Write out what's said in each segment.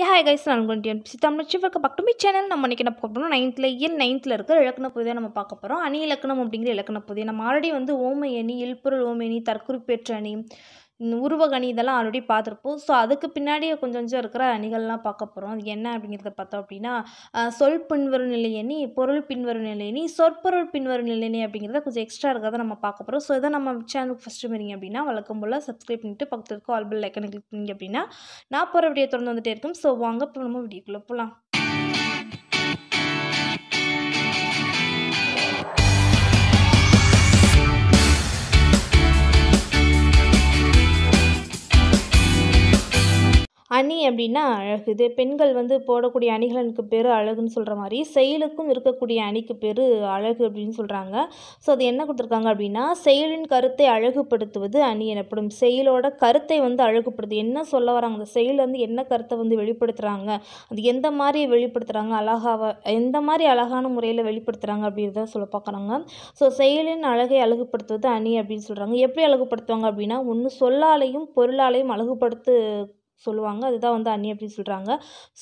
ஏ hi guys நான் குண்டியன் தமிழ் சிவருக்கு பார்க்கட்டும் me channel நம்ம இன்றைக்கி என்ன பார்க்க போகிறோம் நைன்த்தில் இயர் நைன்த்தில் இருக்கிற இலக்கண பொதியை நம்ம பார்க்க போகிறோம் அணி இலக்கணம் அப்படிங்கிற இலக்கண பொதியை நம்ம ஆல்ரெடி வந்து ஓமை அணி இல்பொருள் ஓமை அணி தற்குறிப்பேற்ற அணி உருவகணி இதெல்லாம் ஆல்ரெடி பார்த்துருப்போம் ஸோ அதுக்கு பின்னாடியே கொஞ்சம் கொஞ்சம் இருக்கிற அணிகள்லாம் பார்க்க போகிறோம் அது என்ன அப்படிங்கிறத பார்த்தோம் அப்படின்னா சொல் பின்வரும் நிலையணி பொருள் பின்வரும் நிலையணி சொற்பொருள் பின்வரும் நிலையணி அப்படிங்கிறத கொஞ்சம் எக்ஸ்ட்ரா இருக்கிறத நம்ம பார்க்க போகிறோம் ஸோ இதை நம்ம சேனலுக்கு ஃபஸ்ட்டு வரீங்க அப்படின்னா வழக்கம் போல் சப்ஸ்கிரைப் பண்ணிட்டு பக்கத்தில் இருக்க ஆல்பல் லைக்கனை கிளிக் பண்ணிங்க அப்படின்னா நான் போகிற வீடியோ தொடர்ந்து வந்துகிட்டே இருக்கும் ஸோ வாங்க இப்போ நம்ம வீடியோக்குள்ளே போகலாம் அணி அப்படின்னா அழகு இது பெண்கள் வந்து போடக்கூடிய அணிகலனுக்கு பேர் அழகுன்னு சொல்கிற மாதிரி செயலுக்கும் இருக்கக்கூடிய அணிக்கு பேர் அழகு அப்படின்னு சொல்கிறாங்க ஸோ அது என்ன கொடுத்துருக்காங்க அப்படின்னா செயலின் கருத்தை அழகுபடுத்துவது அணி எனப்படும் செயலோட கருத்தை வந்து அழகுபடுத்து என்ன சொல்ல வராங்க அந்த செயல் வந்து என்ன கருத்தை வந்து வெளிப்படுத்துகிறாங்க அது எந்த மாதிரி வெளிப்படுத்துகிறாங்க அழகாக எந்த மாதிரி அழகான முறையில் வெளிப்படுத்துகிறாங்க அப்படின்றத சொல்ல பார்க்குறாங்க ஸோ செயலின் அழகை அழகுபடுத்துவது அணி அப்படின்னு சொல்கிறாங்க எப்படி அழகுபடுத்துவாங்க அப்படின்னா ஒன்று சொல்லாலையும் பொருளாலையும் அழகுபடுத்து சொல்லுவாங்க அதுதான் வந்து அண்ணி அப்படின்னு சொல்கிறாங்க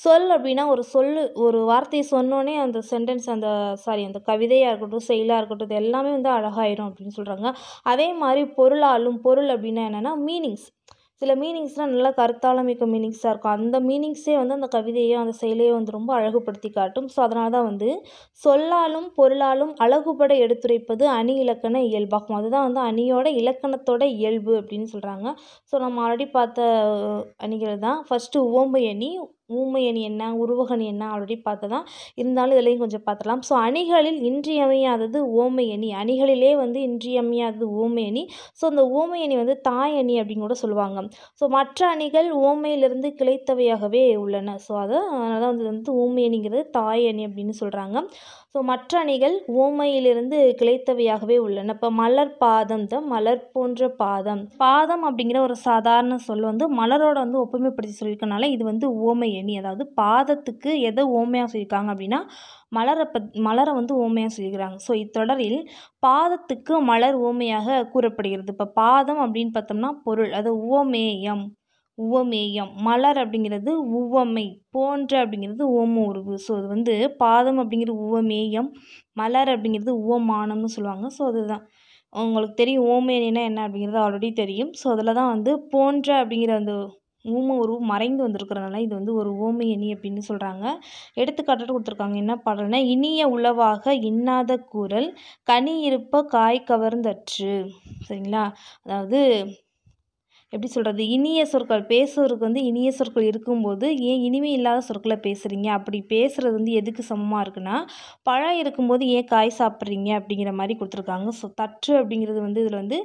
சொல் அப்படின்னா ஒரு சொல் ஒரு வார்த்தையை சொன்னோன்னே அந்த சென்டென்ஸ் அந்த சாரி அந்த கவிதையாக இருக்கட்டும் செயலாக இருக்கட்டும் இது எல்லாமே வந்து அழகாயிரும் அப்படின்னு சொல்கிறாங்க அதே மாதிரி பொருளாலும் பொருள் அப்படின்னா என்னென்னா மீனிங்ஸ் சில மீனிங்ஸ்லாம் நல்லா மிக்க மீனிங்ஸாக இருக்கும் அந்த மீனிங்ஸே வந்து அந்த கவிதையோ அந்த செயலையோ வந்து ரொம்ப அழகுபடுத்தி காட்டும் ஸோ அதனால தான் வந்து சொல்லாலும் பொருளாலும் அழகுபட எடுத்துரைப்பது அணி இலக்கண இயல்பாகும் அதுதான் வந்து அணியோட இலக்கணத்தோட இயல்பு அப்படின்னு சொல்கிறாங்க ஸோ நம்ம ஆல்ரெடி பார்த்த அணிகள் தான் ஃபஸ்ட்டு ஓம்பு அணி ஊமையணி என்ன உருவகணி என்ன ஆல்ரெடி தான் இருந்தாலும் இதுலேயும் கொஞ்சம் பார்த்துடலாம் ஸோ அணிகளில் இன்றியமையாதது ஓமையணி அணிகளிலே வந்து இன்றியமையாதது ஓமையணி ஸோ அந்த ஓமையணி வந்து தாய் அணி அப்படின்னு கூட சொல்லுவாங்க ஸோ மற்ற அணிகள் ஓமையிலிருந்து கிளைத்தவையாகவே உள்ளன ஸோ அதை அதனால் தான் வந்து ஓமையணிங்கிறது தாய் அணி அப்படின்னு சொல்கிறாங்க ஸோ மற்ற அணிகள் ஓமையிலிருந்து கிளைத்தவையாகவே உள்ளன இப்போ மலர் பாதம் தான் மலர் போன்ற பாதம் பாதம் அப்படிங்கிற ஒரு சாதாரண சொல் வந்து மலரோட வந்து ஒப்புமைப்படுத்தி சொல்லியிருக்கனால இது வந்து ஓமை எண்ணி அதாவது பாதத்துக்கு எதை ஓமையாக செய்யிருக்காங்க அப்படின்னா மலரை பத் மலரை வந்து ஓமையாக செய்கிறாங்க ஸோ இத்தொடரில் பாதத்துக்கு மலர் ஓமையாக கூறப்படுகிறது இப்போ பாதம் அப்படின்னு பார்த்தோம்னா பொருள் அது உவமேயம் உவமேயம் மலர் அப்படிங்கிறது உவமை போன்ற அப்படிங்கிறது ஓம உருவு ஸோ அது வந்து பாதம் அப்படிங்கிறது உவமேயம் மலர் அப்படிங்கிறது உவமானம்னு சொல்லுவாங்க ஸோ அதுதான் உங்களுக்கு தெரியும் ஓமேனா என்ன அப்படிங்கிறது ஆல்ரெடி தெரியும் ஸோ அதில் தான் வந்து போன்ற அப்படிங்கிற அந்த ஊம உருவு மறைந்து வந்திருக்கிறதுனால இது வந்து ஒரு ஓம எண்ணி அப்படின்னு சொல்கிறாங்க எடுத்துக்காட்டு கொடுத்துருக்காங்க என்ன பாடல்னா இனிய உளவாக இன்னாத கூறல் கனி இருப்ப காய் கவர்ந்தற்று சரிங்களா அதாவது எப்படி சொல்கிறது இனிய சொற்கள் பேசுவதற்கு வந்து இனிய சொற்கள் இருக்கும்போது ஏன் இனிமே இல்லாத சொற்களை பேசுகிறீங்க அப்படி பேசுகிறது வந்து எதுக்கு சமமாக இருக்குன்னா பழம் இருக்கும்போது ஏன் காய் சாப்பிட்றீங்க அப்படிங்கிற மாதிரி கொடுத்துருக்காங்க ஸோ தற்று அப்படிங்கிறது வந்து இதில் வந்து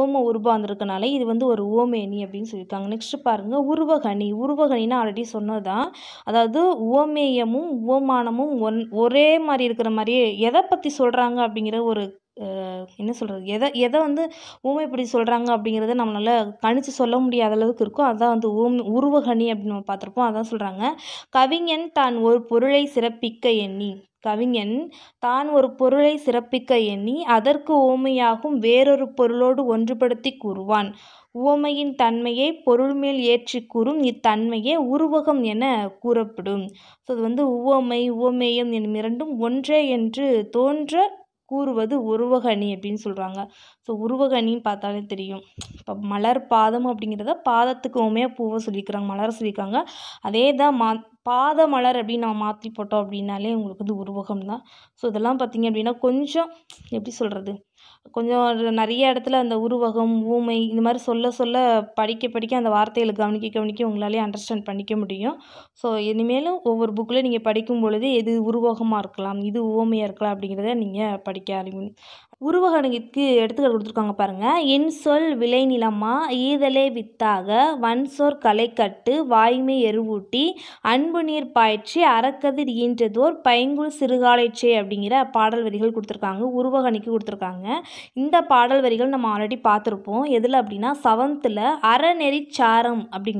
ஓம உருவாக வந்திருக்கனால இது வந்து ஒரு ஓமேனி அப்படின்னு சொல்லியிருக்காங்க நெக்ஸ்ட் பாருங்கள் உருவகனி உருவகனின்னு ஆல்ரெடி தான் அதாவது ஓமேயமும் ஓமானமும் ஒன் ஒரே மாதிரி இருக்கிற மாதிரியே எதை பற்றி சொல்கிறாங்க அப்படிங்கிற ஒரு என்ன சொல்கிறது எதை எதை வந்து ஊமை இப்படி சொல்கிறாங்க அப்படிங்கிறத நம்மளால் கணித்து சொல்ல முடியாத அளவுக்கு இருக்கும் அதுதான் வந்து ஊம் உருவகணி அப்படின்னு நம்ம பார்த்துருப்போம் அதான் சொல்கிறாங்க கவிஞன் தான் ஒரு பொருளை சிறப்பிக்க எண்ணி கவிஞன் தான் ஒரு பொருளை சிறப்பிக்க எண்ணி அதற்கு ஓமையாகும் வேறொரு பொருளோடு ஒன்றுபடுத்தி கூறுவான் உவமையின் தன்மையை பொருள் மேல் ஏற்றி கூறும் இத்தன்மையே உருவகம் என கூறப்படும் ஸோ இது வந்து உவமை உவமேயம் என்னும் இரண்டும் ஒன்றே என்று தோன்ற கூறுவது உருவகணி அப்படின்னு சொல்கிறாங்க ஸோ உருவகணின்னு பார்த்தாலே தெரியும் இப்போ மலர் பாதம் அப்படிங்கிறத பாதத்துக்கு உமே பூவை சொல்லியிருக்கிறாங்க மலர் சொல்லியிருக்காங்க அதே தான் மா பாத மலர் அப்படின்னு நம்ம மாற்றி போட்டோம் அப்படின்னாலே உங்களுக்கு வந்து உருவகம் தான் ஸோ இதெல்லாம் பார்த்திங்க அப்படின்னா கொஞ்சம் எப்படி சொல்கிறது கொஞ்சம் நிறைய இடத்துல அந்த உருவகம் ஊமை இந்த மாதிரி சொல்ல சொல்ல படிக்க படிக்க அந்த வார்த்தைகளை கவனிக்க கவனிக்க உங்களாலேயே அண்டர்ஸ்டாண்ட் பண்ணிக்க முடியும் ஸோ இனிமேலும் ஒவ்வொரு புக்கில் நீங்கள் படிக்கும் பொழுது எது உருவகமாக இருக்கலாம் இது ஊமையாக இருக்கலாம் அப்படிங்கிறத நீங்கள் படிக்க ஆரம்பி உருவகணக்கிற்கு எடுத்துக்காட்டு கொடுத்துருக்காங்க பாருங்கள் என் சொல் விளை நிலமா ஈதலே வித்தாக வன்சோர் கட்டு வாய்மை எருவூட்டி அன்பு நீர் பாய்ச்சி அறக்கதிர் ஈன்றதோர் பைங்குள் சிறுகாலைச்சே அப்படிங்கிற பாடல் வரிகள் கொடுத்துருக்காங்க உருவகணிக்கு கொடுத்துருக்காங்க இந்த பாடல் வரிகள் நம்ம ஆல்ரெடி பார்த்துருப்போம் எதில் அப்படின்னா செவன்த்தில் அறநெறிச்சாரம் அப்படிங்கிற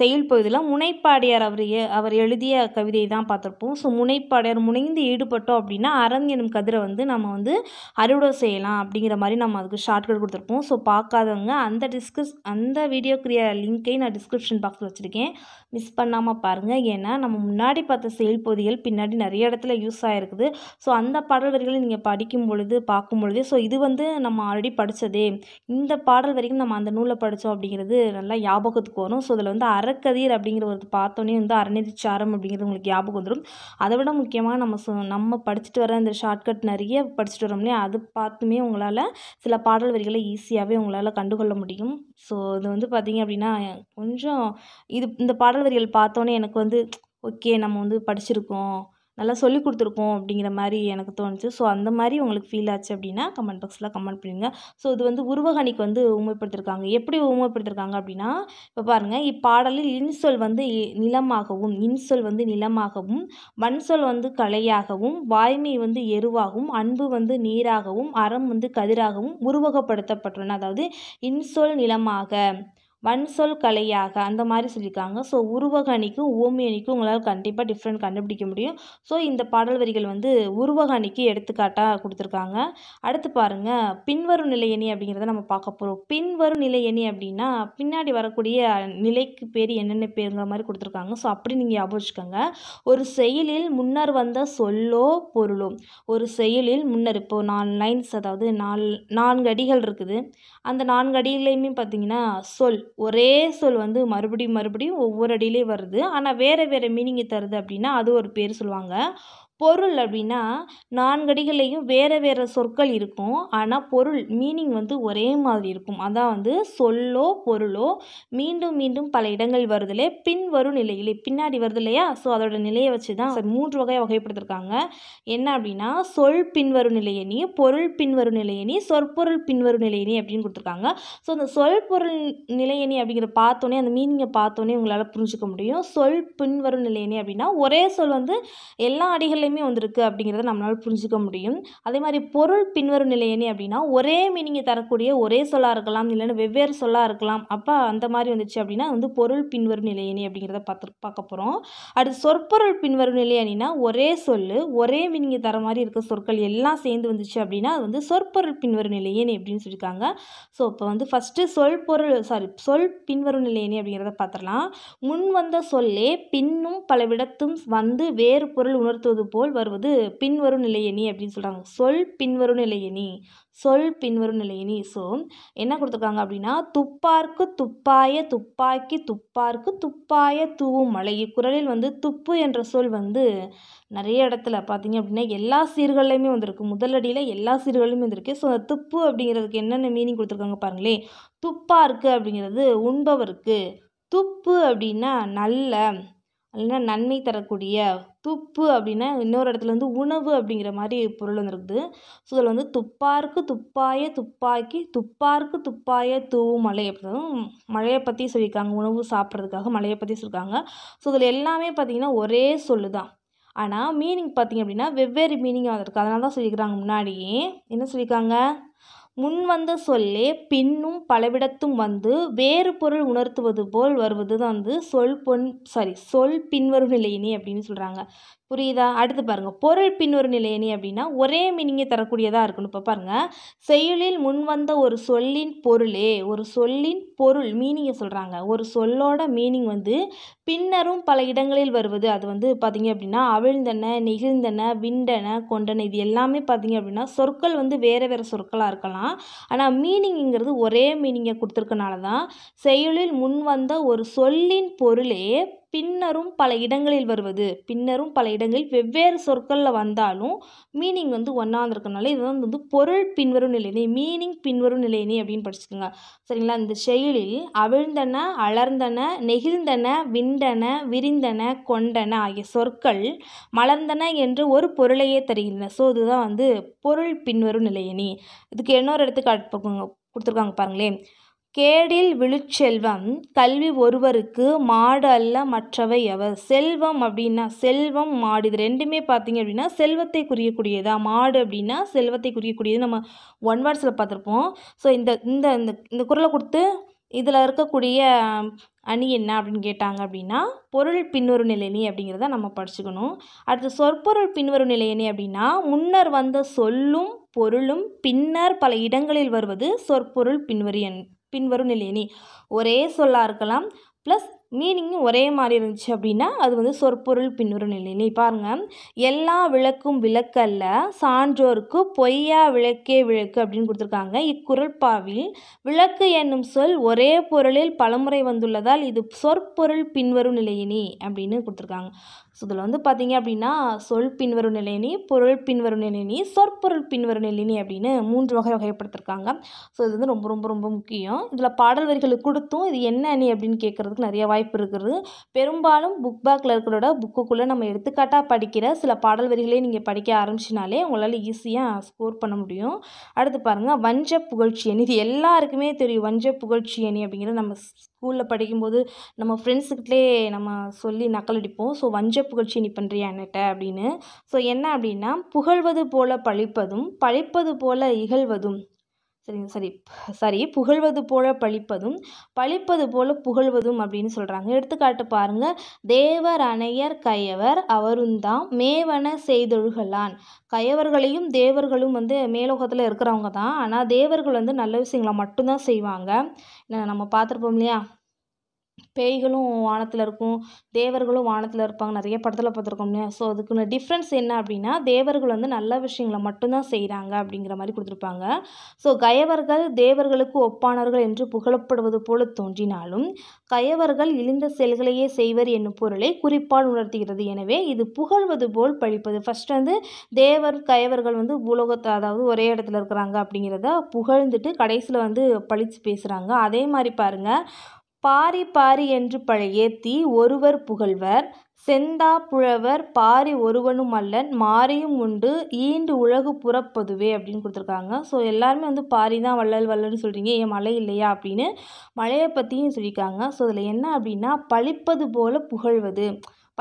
செயல் பகுதியில் முனைப்பாடியார் அவர் அவர் எழுதிய கவிதையை தான் பார்த்துருப்போம் ஸோ முனைப்பாடியார் முனைந்து ஈடுபட்டோம் அப்படின்னா அறம் எனும் கதிரை வந்து நம்ம வந்து அறுவடை செய்யலாம் அப்படிங்கிற மாதிரி நம்ம அதுக்கு ஷார்ட்கட் கொடுத்துருப்போம் ஸோ பார்க்காதவங்க அந்த டிஸ்கிஸ் அந்த வீடியோ லிங்க்கை நான் டிஸ்கிரிப்ஷன் பாக்ஸில் வச்சுருக்கேன் மிஸ் பண்ணாமல் பாருங்கள் ஏன்னா நம்ம முன்னாடி பார்த்த செயல் பொதிகள் பின்னாடி நிறைய இடத்துல யூஸ் ஆகிருக்குது ஸோ அந்த பாடல் வரிகளை நீங்கள் படிக்கும் பொழுது பார்க்கும் பொழுது ஸோ இது வந்து நம்ம ஆல்ரெடி படித்ததே இந்த பாடல் வரைக்கும் நம்ம அந்த நூலை படித்தோம் அப்படிங்கிறது நல்லா ஞாபகத்துக்கு வரும் ஸோ இதில் வந்து அறக்கதிர் அப்படிங்கிற ஒரு பார்த்தோன்னே வந்து அறநிதி சாரம் அப்படிங்கிறது உங்களுக்கு ஞாபகம் வந்துடும் அதை விட முக்கியமாக நம்ம நம்ம படிச்சுட்டு வர இந்த ஷார்ட்கட் நிறைய படிச்சுட்டு வரோம்னே அது பார்த்துமே உங்களால் சில பாடல் வரிகளை ஈஸியாகவே உங்களால் கண்டுகொள்ள முடியும் ஸோ இது வந்து பார்த்தீங்க அப்படின்னா கொஞ்சம் இது இந்த பாடல் பாடல் பார்த்தோன்னே எனக்கு வந்து ஓகே நம்ம வந்து படிச்சிருக்கோம் நல்லா சொல்லி கொடுத்துருக்கோம் அப்படிங்கிற மாதிரி எனக்கு தோணுச்சு ஸோ அந்த மாதிரி உங்களுக்கு ஃபீல் ஆச்சு அப்படின்னா கமெண்ட் பாக்ஸில் கமெண்ட் பண்ணுங்க ஸோ இது வந்து உருவகணிக்கு வந்து உண்மைப்படுத்திருக்காங்க எப்படி உண்மைப்படுத்திருக்காங்க அப்படின்னா இப்போ பாருங்கள் இப்பாடலில் இன்சொல் வந்து நிலமாகவும் இன்சொல் வந்து நிலமாகவும் வன்சொல் வந்து கலையாகவும் வாய்மை வந்து எருவாகவும் அன்பு வந்து நீராகவும் அறம் வந்து கதிராகவும் உருவகப்படுத்தப்பட்டுள்ளன அதாவது இன்சொல் நிலமாக வன்சொல் கலையாக அந்த மாதிரி சொல்லியிருக்காங்க ஸோ உருவகணிக்கும் ஓமியணிக்கும் உங்களால் கண்டிப்பாக டிஃப்ரெண்ட் கண்டுபிடிக்க முடியும் ஸோ இந்த பாடல் வரிகள் வந்து உருவகணிக்கு எடுத்துக்காட்டாக கொடுத்துருக்காங்க அடுத்து பாருங்கள் பின்வரும் நிலை அப்படிங்கிறத நம்ம பார்க்க போகிறோம் பின்வரும் நிலை அப்படின்னா பின்னாடி வரக்கூடிய நிலைக்கு பேர் என்னென்ன பேருங்கிற மாதிரி கொடுத்துருக்காங்க ஸோ அப்படி நீங்கள் ஞாபகம் ஒரு செயலில் முன்னர் வந்த சொல்லோ பொருளோ ஒரு செயலில் முன்னர் இப்போது நாலு லைன்ஸ் அதாவது நாலு நான்கு அடிகள் இருக்குது அந்த நான்கு அடிகளையுமே பார்த்தீங்கன்னா சொல் ஒரே சொல் வந்து மறுபடியும் மறுபடியும் ஒவ்வொரு அடியிலையும் வருது ஆனால் வேறு வேறு மீனிங்கை தருது அப்படின்னா அது ஒரு பேர் சொல்லுவாங்க பொருள் அப்படின்னா நான்கடிகள்லேயும் வேறு வேறு சொற்கள் இருக்கும் ஆனால் பொருள் மீனிங் வந்து ஒரே மாதிரி இருக்கும் அதான் வந்து சொல்லோ பொருளோ மீண்டும் மீண்டும் பல இடங்கள் வருதுலே பின் வரும் நிலையிலே பின்னாடி வருது இல்லையா ஸோ அதோட நிலையை வச்சு தான் மூன்று வகையாக வகைப்படுத்திருக்காங்க என்ன அப்படின்னா சொல் பின்வரும் நிலையணி பொருள் பின்வரும் நிலையணி சொற்பொருள் பின்வரும் நிலையணி அப்படின்னு கொடுத்துருக்காங்க ஸோ அந்த சொல் பொருள் நிலையணி அப்படிங்கிற பார்த்தோன்னே அந்த மீனிங்கை பார்த்தோன்னே உங்களால் புரிஞ்சுக்க முடியும் சொல் பின்வரும் நிலையணி அப்படின்னா ஒரே சொல் வந்து எல்லா அடிகள் வார்த்தையிலையுமே வந்திருக்கு அப்படிங்கிறத நம்மளால் புரிஞ்சுக்க முடியும் அதே மாதிரி பொருள் பின்வரும் நிலையணி அப்படின்னா ஒரே மீனிங்கை தரக்கூடிய ஒரே சொல்லாக இருக்கலாம் இல்லைன்னா வெவ்வேறு சொல்லாக இருக்கலாம் அப்போ அந்த மாதிரி வந்துச்சு அப்படின்னா வந்து பொருள் பின்வரும் நிலையணி அப்படிங்கிறத பார்த்து பார்க்க போகிறோம் அடுத்து சொற்பொருள் பின்வரும் நிலையணினா ஒரே சொல் ஒரே மீனிங்கை தர மாதிரி இருக்க சொற்கள் எல்லாம் சேர்ந்து வந்துச்சு அப்படின்னா அது வந்து சொற்பொருள் பின்வரும் நிலையணி அப்படின்னு சொல்லியிருக்காங்க ஸோ இப்போ வந்து ஃபஸ்ட்டு சொல் பொருள் சாரி சொல் பின்வரும் நிலையணி அப்படிங்கிறத பார்த்துடலாம் முன் வந்த சொல்லே பின்னும் பலவிடத்தும் வந்து வேறு பொருள் உணர்த்துவது போல் வருவது பின்வரும் நிலையணி அப்படின்னு சொல்கிறாங்க சொல் பின்வரும் நிலையணி சொல் பின்வரும் நிலையணி ஸோ என்ன கொடுத்துருக்காங்க அப்படின்னா துப்பார்க்கு துப்பாய துப்பாக்கி துப்பார்க்கு துப்பாய தூவும் மலை இக்குரலில் வந்து துப்பு என்ற சொல் வந்து நிறைய இடத்துல பார்த்தீங்க அப்படின்னா எல்லா சீர்களிலையுமே வந்திருக்கு முதலடியில் எல்லா சீர்களையுமே வந்திருக்கு ஸோ துப்பு அப்படிங்கிறதுக்கு என்னென்ன மீனிங் கொடுத்துருக்காங்க பாருங்களேன் துப்பார்க்கு அப்படிங்கிறது உண்பவருக்கு துப்பு அப்படின்னா நல்ல இல்லைன்னா நன்மை தரக்கூடிய துப்பு அப்படின்னா இன்னொரு இடத்துல வந்து உணவு அப்படிங்கிற மாதிரி பொருள் இருக்குது ஸோ இதில் வந்து துப்பாருக்கு துப்பாய துப்பாக்கி துப்பாருக்கு துப்பாய தூவும் மலை அப்படின்னு மழையை பற்றி சொல்லியிருக்காங்க உணவு சாப்பிட்றதுக்காக மழையை பற்றி சொல்லியிருக்காங்க ஸோ இதில் எல்லாமே பார்த்திங்கன்னா ஒரே சொல்லு தான் ஆனால் மீனிங் பார்த்திங்க அப்படின்னா வெவ்வேறு மீனிங் வந்திருக்கு அதனால தான் சொல்லியிருக்கிறாங்க முன்னாடியே என்ன சொல்லியிருக்காங்க முன் வந்த சொல்லே பின்னும் பலவிடத்தும் வந்து வேறு பொருள் உணர்த்துவது போல் வருவது தான் வந்து சொல் பொன் சாரி சொல் பின்வரும் நிலையினி அப்படின்னு சொல்கிறாங்க புரியுதா அடுத்து பாருங்கள் பொருள் பின்வரும் நிலையினி அப்படின்னா ஒரே மீனிங்கை தரக்கூடியதாக இருக்கணும் இப்போ பாருங்கள் செயலில் முன் வந்த ஒரு சொல்லின் பொருளே ஒரு சொல்லின் பொருள் மீனிங்கை சொல்கிறாங்க ஒரு சொல்லோட மீனிங் வந்து பின்னரும் பல இடங்களில் வருவது அது வந்து பார்த்திங்க அப்படின்னா அவிழ்ந்தன நெகிழ்ந்தன விண்டன கொண்டன இது எல்லாமே பார்த்திங்க அப்படின்னா சொற்கள் வந்து வேறு வேறு சொற்களாக இருக்கலாம் தான் ஆனால் மீனிங்கிறது ஒரே மீனிங்கை கொடுத்துருக்கனால தான் செயலில் முன் வந்த ஒரு சொல்லின் பொருளே பின்னரும் பல இடங்களில் வருவது பின்னரும் பல இடங்களில் வெவ்வேறு சொற்களில் வந்தாலும் மீனிங் வந்து ஒன்றா இருக்கனால இதுதான் வந்து பொருள் பின்வரும் நிலையினை மீனிங் பின்வரும் நிலையினை அப்படின்னு படிச்சுக்கோங்க சரிங்களா இந்த செயலில் அவிழ்ந்தன அலர்ந்தன நெகிழ்ந்தன விண்டன விரிந்தன கொண்டன ஆகிய சொற்கள் மலர்ந்தன என்று ஒரு பொருளையே தருகின்றன ஸோ இதுதான் வந்து பொருள் பின்வரும் நிலையினி இதுக்கு இன்னொரு எடுத்துக்காட்டு கொடுத்துருக்காங்க பாருங்களேன் கேடில் விழுச்செல்வம் கல்வி ஒருவருக்கு மாடு அல்ல மற்றவை அவர் செல்வம் அப்படின்னா செல்வம் மாடு இது ரெண்டுமே பார்த்தீங்க அப்படின்னா செல்வத்தை குறியக்கூடியதா மாடு அப்படின்னா செல்வத்தை குறியக்கூடியது நம்ம ஒன் வேர்ட்ஸில் பார்த்துருப்போம் ஸோ இந்த இந்த இந்த குரலை கொடுத்து இதில் இருக்கக்கூடிய அணி என்ன அப்படின்னு கேட்டாங்க அப்படின்னா பொருள் பின்வரும் நிலையணி அப்படிங்கிறத நம்ம படிச்சுக்கணும் அடுத்து சொற்பொருள் பின்வரும் நிலையணி அப்படின்னா முன்னர் வந்த சொல்லும் பொருளும் பின்னர் பல இடங்களில் வருவது சொற்பொருள் பின்வரி பின்வரும் நிலையினி ஒரே சொல்லாக இருக்கலாம் ப்ளஸ் மீனிங்கும் ஒரே மாதிரி இருந்துச்சு அப்படின்னா அது வந்து சொற்பொருள் பின்வரும் நிலையினி பாருங்கள் எல்லா விளக்கும் விளக்கல்ல சான்றோருக்கு பொய்யா விளக்கே விளக்கு அப்படின்னு கொடுத்துருக்காங்க இக்குரல்பாவில் விளக்கு என்னும் சொல் ஒரே பொருளில் பலமுறை வந்துள்ளதால் இது சொற்பொருள் பின்வரும் நிலையினி அப்படின்னு கொடுத்துருக்காங்க ஸோ இதில் வந்து பார்த்தீங்க அப்படின்னா சொல் பின்வரும் நிலையினி பொருள் பின்வரும் நிலையினி சொற்பொருள் பின்வரும் நிலையினி அப்படின்னு மூன்று வகை வகைப்படுத்திருக்காங்க ஸோ இது வந்து ரொம்ப ரொம்ப ரொம்ப முக்கியம் இதில் பாடல் வரிகளுக்கு கொடுத்தும் இது என்ன அணி அப்படின்னு கேட்குறதுக்கு நிறைய வாய்ப்பு இருக்கிறது பெரும்பாலும் புக் பேக்கில் இருக்கிறோட புக்குக்குள்ளே நம்ம எடுத்துக்காட்டாக படிக்கிற சில பாடல் வரிகளே நீங்கள் படிக்க ஆரம்பிச்சினாலே உங்களால் ஈஸியாக ஸ்கோர் பண்ண முடியும் அடுத்து பாருங்கள் வஞ்ச புகழ்ச்சி அணி இது எல்லாருக்குமே தெரியும் வஞ்ச புகழ்ச்சி அணி அப்படிங்கிறது நம்ம ஸ்கூலில் படிக்கும்போது நம்ம ஃப்ரெண்ட்ஸுக்கிட்டே நம்ம சொல்லி நக்கலடிப்போம் ஸோ வஞ்ச புகழ்ச்சி நீ பண்ணுறியா என்னட்ட அப்படின்னு ஸோ என்ன அப்படின்னா புகழ்வது போல பழிப்பதும் பழிப்பது போல இகழ்வதும் சரிங்க சரி சரி புகழ்வது போல பழிப்பதும் பழிப்பது போல புகழ்வதும் அப்படின்னு சொல்கிறாங்க எடுத்துக்காட்டு பாருங்க தேவர் அணையர் கயவர் அவருந்தான் மேவன செய்தொழுகலான் கயவர்களையும் தேவர்களும் வந்து மேலோகத்தில் இருக்கிறவங்க தான் ஆனால் தேவர்கள் வந்து நல்ல விஷயங்களை மட்டும்தான் செய்வாங்க நம்ம பார்த்துருப்போம் இல்லையா பேய்களும் வானத்தில் இருக்கும் தேவர்களும் வானத்தில் இருப்பாங்க நிறைய படத்தில் பார்த்துருக்கோம் இல்லையா ஸோ அதுக்குள்ள டிஃப்ரென்ஸ் என்ன அப்படின்னா தேவர்கள் வந்து நல்ல விஷயங்களை மட்டும்தான் செய்கிறாங்க அப்படிங்கிற மாதிரி கொடுத்துருப்பாங்க ஸோ கயவர்கள் தேவர்களுக்கு ஒப்பானவர்கள் என்று புகழப்படுவது போல தோன்றினாலும் கயவர்கள் இழிந்த செயல்களையே செய்வர் என்னும் பொருளை குறிப்பால் உணர்த்துகிறது எனவே இது புகழ்வது போல் பழிப்பது ஃபஸ்ட் வந்து தேவர் கயவர்கள் வந்து பூலோகத்தை அதாவது ஒரே இடத்துல இருக்கிறாங்க அப்படிங்கிறத புகழ்ந்துட்டு கடைசியில் வந்து பழித்து பேசுகிறாங்க அதே மாதிரி பாருங்கள் பாரி பாரி என்று பழையேத்தி ஒருவர் புகழ்வர் செந்தா புலவர் பாரி ஒருவனும் அல்லன் மாரியும் உண்டு ஈண்டு உலகு புறப்பதுவே அப்படின்னு கொடுத்துருக்காங்க ஸோ எல்லாருமே வந்து பாரி தான் வள்ளல் வள்ளல்னு சொல்கிறீங்க ஏன் மலை இல்லையா அப்படின்னு மலையை பற்றியும் சொல்லியிருக்காங்க ஸோ இதில் என்ன அப்படின்னா பழிப்பது போல புகழ்வது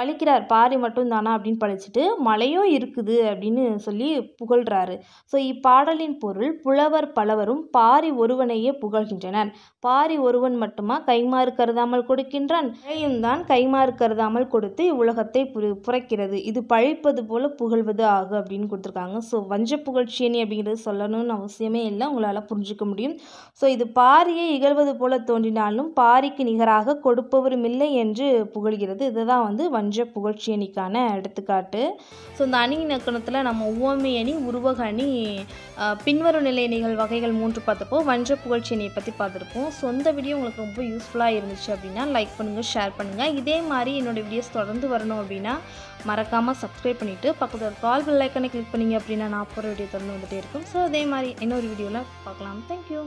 பழிக்கிறார் பாரி மட்டும் தானா அப்படின்னு பழிச்சிட்டு மழையும் இருக்குது அப்படின்னு சொல்லி புகழ்கிறாரு ஸோ இப்பாடலின் பொருள் புலவர் பலவரும் பாரி ஒருவனையே புகழ்கின்றனர் பாரி ஒருவன் மட்டுமா கைமாறு கருதாமல் கொடுக்கின்றான் மழையும் தான் கைமாறு கருதாமல் கொடுத்து இவ்வுலகத்தை புரி புரைக்கிறது இது பழிப்பது போல புகழ்வது ஆகும் அப்படின்னு கொடுத்துருக்காங்க ஸோ வஞ்ச புகழ்ச்சியணி அப்படிங்கிறது சொல்லணும்னு அவசியமே இல்லை உங்களால் புரிஞ்சுக்க முடியும் ஸோ இது பாரியை இகழ்வது போல தோன்றினாலும் பாரிக்கு நிகராக கொடுப்பவரும் இல்லை என்று புகழ்கிறது இதுதான் வந்து வஞ்ச கொஞ்ச புகழ்ச்சி அணிக்கான எடுத்துக்காட்டு ஸோ இந்த அணி இணக்கணத்தில் நம்ம உவமை அணி உருவக அணி பின்வரும் நிலை அணிகள் வகைகள் மூன்று பார்த்துருப்போம் வஞ்ச புகழ்ச்சி அணியை பற்றி பார்த்துருப்போம் ஸோ இந்த வீடியோ உங்களுக்கு ரொம்ப யூஸ்ஃபுல்லாக இருந்துச்சு அப்படின்னா லைக் பண்ணுங்கள் ஷேர் பண்ணுங்கள் இதே மாதிரி என்னோடய வீடியோஸ் தொடர்ந்து வரணும் அப்படின்னா மறக்காமல் சப்ஸ்கிரைப் பண்ணிவிட்டு பக்கத்தில் கால் பில் ஐக்கனை கிளிக் பண்ணிங்க அப்படின்னா நான் போகிற வீடியோ தொடர்ந்து வந்துகிட்டே இருக்கும் ஸோ அதே மாதிரி இன்னொரு வீடியோவில் பார்க்கலாம் தேங்க்யூ